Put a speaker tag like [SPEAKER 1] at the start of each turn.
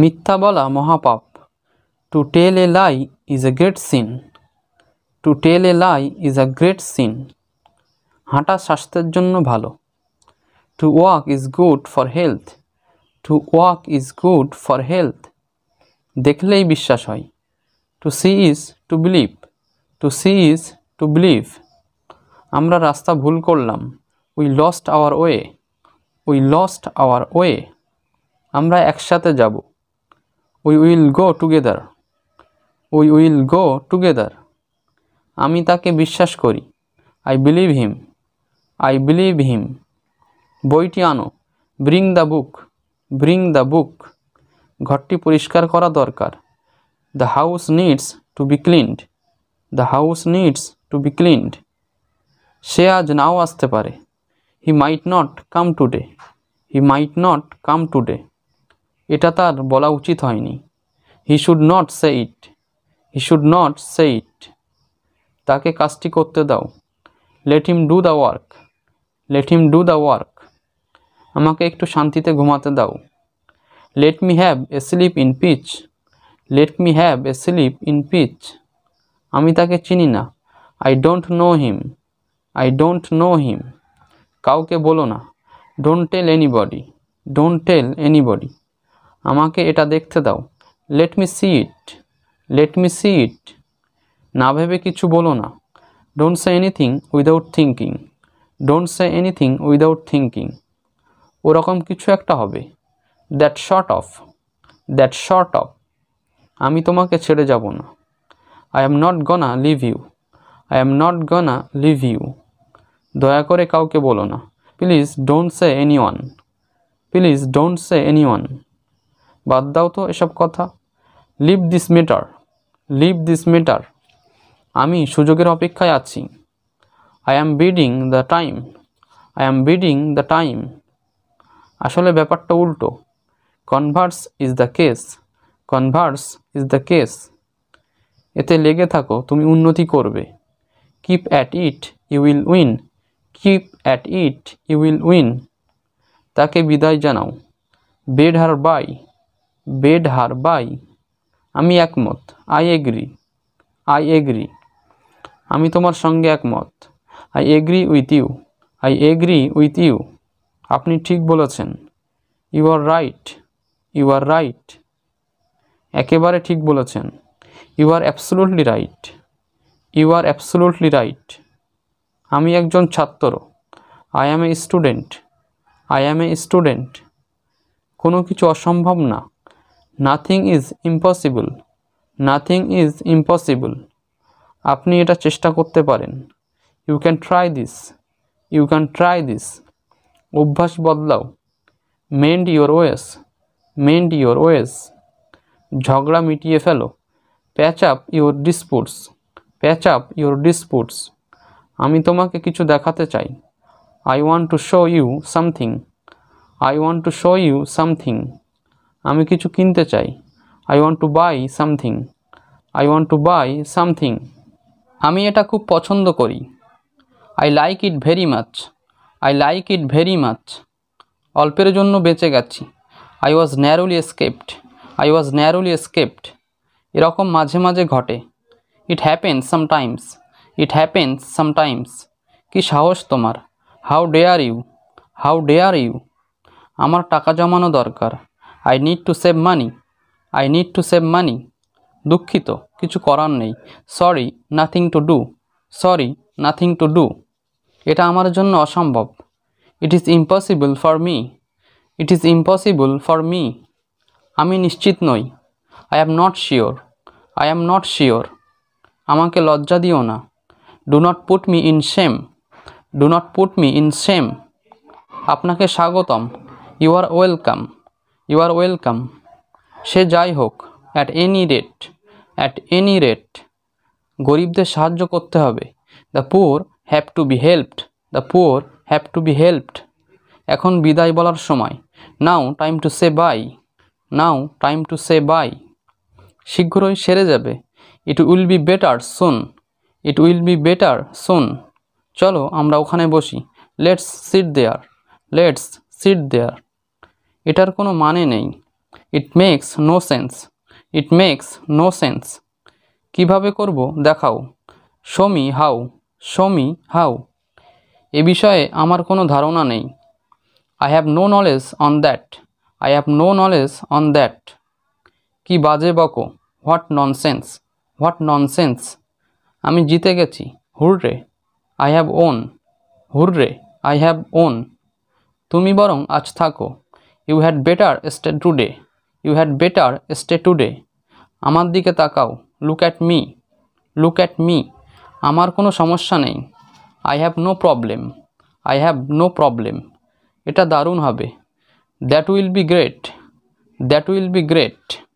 [SPEAKER 1] মিথ্যা বলা মহাপাপ to tell a lie is a great sin to tell a lie is a great sin হাঁটা স্বাস্থ্যের জন্য ভালো to walk is good for health to walk is good for health দেখলেই বিশ্বাস হয় to see is to believe to see is to believe আমরা রাস্তা ভুল করলাম we lost our way we lost our way আমরা একসাথে যাব we will go together we will go together আমি তাকে বিশ্বাস করি I believe him I believe him বইটি আনো bring the book bring the book ঘরটি পরিষ্কার করা দরকার the house needs to be cleaned the house needs to be cleaned সে আজ নাও আসতে পারে he might not come today he might not come today এটা তার বলা উচিত হয়নি he should not say it he should not say it তাকে কাজটি করতে দাও late him do the work let him do the work আমাকে একটু শান্তিতে ঘুমাতে দাও let me have a sleep in peace let me have a sleep in peace আমি তাকে চিনি না I don't know him I don't know him কাউকে বলো না don't tell anybody don't tell anybody আমাকে এটা দেখতে দাও let me see it let me see it না ভেবে কিছু বলো না don't say anything without thinking don't say anything without thinking ওরকম কিছু একটা হবে that sort of that sort of আমি তোমাকে ছেড়ে যাব না I am not gonna leave you I am not gonna leave you দয়া করে কাউকে বলো না please don't say anyone please don't say anyone বাদ দাও তো এসব কথা leave this matter leave this matter আমি সুযোগের অপেক্ষায় আছি I am biding the time I am biding the time আসলে ব্যাপারটা উল্টো converse is the case converse is the case এতে লেগে থাকো তুমি উন্নতি করবে keep at it you will win keep at it you will win তাকে বিদায় জানাও bade her bye bade her bye আমি একমত আই এগ্রি আই এগ্রি আমি তোমার সঙ্গে একমত I agree with you I agree with you আপনি ঠিক বলেছেন you are right you are right একেবারে ঠিক বলেছেন you are absolutely right you are absolutely right আমি একজন ছাত্র I am a student I am a student কোনো কিছু অসম্ভব না nothing is impossible nothing is impossible আপনি এটা চেষ্টা করতে পারেন you can try this you can try this অভ্যাস বদলাও mend your OS mend your ways ঝগড়া মিটিয়ে ফেলো patch up your disputes patch up your disputes আমি তোমাকে কিছু দেখাতে চাই I want to show you something I want to show you something আমি কিছু কিনতে চাই I want to buy something I want to buy something আমি এটা খুব পছন্দ করি I like it very much I like it very much অল্পের জন্য বেঁচে গেছি I was narrowly escaped I was narrowly escaped এরকম মাঝে মাঝে ঘটে it happens sometimes it happens sometimes কি সাহস তোমার how dare you how dare you আমার টাকা জমানো দরকার I need to save money I need to save money দুঃখিত কিছু করার নেই sorry nothing to do sorry nothing to do এটা আমার জন্য অসম্ভব it is impossible for me it is impossible for me আমি নিশ্চিত নই I am not sure I am not sure আমাকে লজ্জা দিও না do not put me in shame do not put me in shame আপনাকে স্বাগতম you are welcome you are welcome সে যাই হোক at any rate at any rate গরিবদের সাহায্য করতে হবে the poor have to be helped the poor have to be helped এখন বিদায় বলার সময় now time to say bye now time to say bye শীঘ্রই সেরে যাবে ইট will be better soon it will be better soon চলো আমরা ওখানে বসি let's sit there let's sit there এটার কোনো মানে নেই it makes no sense it makes no sense কীভাবে করব দেখাও সমি হাউ সমি হাউ এ বিষয়ে আমার কোনো ধারণা নেই I have no knowledge on that I have no knowledge on that কি বাজে বকো what nonsense what nonsense আমি জিতে গেছি hurray I have won hurray I have won তুমি বরং আজ থাকো you had better stay today you had better stay today আমার দিকে তাকাও look at me look at me আমার কোনো সমস্যা নেই I have no problem I have no problem এটা দারুণ হবে that will be great that will be great